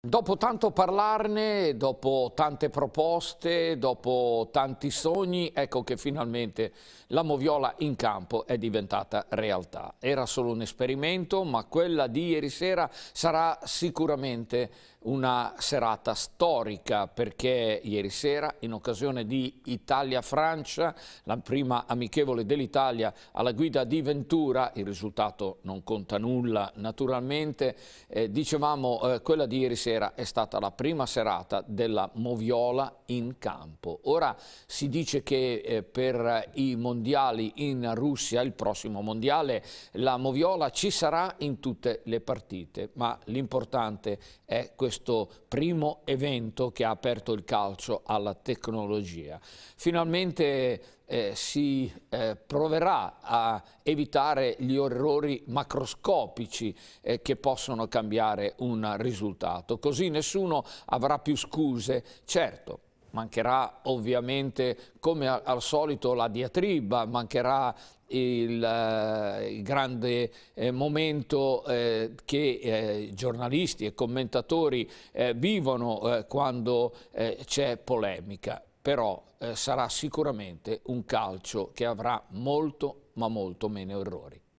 Dopo tanto parlarne, dopo tante proposte, dopo tanti sogni, ecco che finalmente la Moviola in campo è diventata realtà. Era solo un esperimento, ma quella di ieri sera sarà sicuramente una serata storica perché ieri sera in occasione di Italia-Francia, la prima amichevole dell'Italia alla guida di Ventura, il risultato non conta nulla naturalmente, eh, dicevamo eh, quella di ieri sera è stata la prima serata della Moviola in campo. Ora si dice che eh, per i mondiali in Russia, il prossimo mondiale, la Moviola ci sarà in tutte le partite, ma l'importante è questo questo primo evento che ha aperto il calcio alla tecnologia. Finalmente eh, si eh, proverà a evitare gli orrori macroscopici eh, che possono cambiare un risultato. Così nessuno avrà più scuse. Certo, Mancherà ovviamente, come al solito, la diatriba, mancherà il, eh, il, grande eh, momento eh, che eh, giornalisti e commentatori eh, vivono quando c'è polemica, però sarà sicuramente un calcio che avrà molto ma molto meno errori.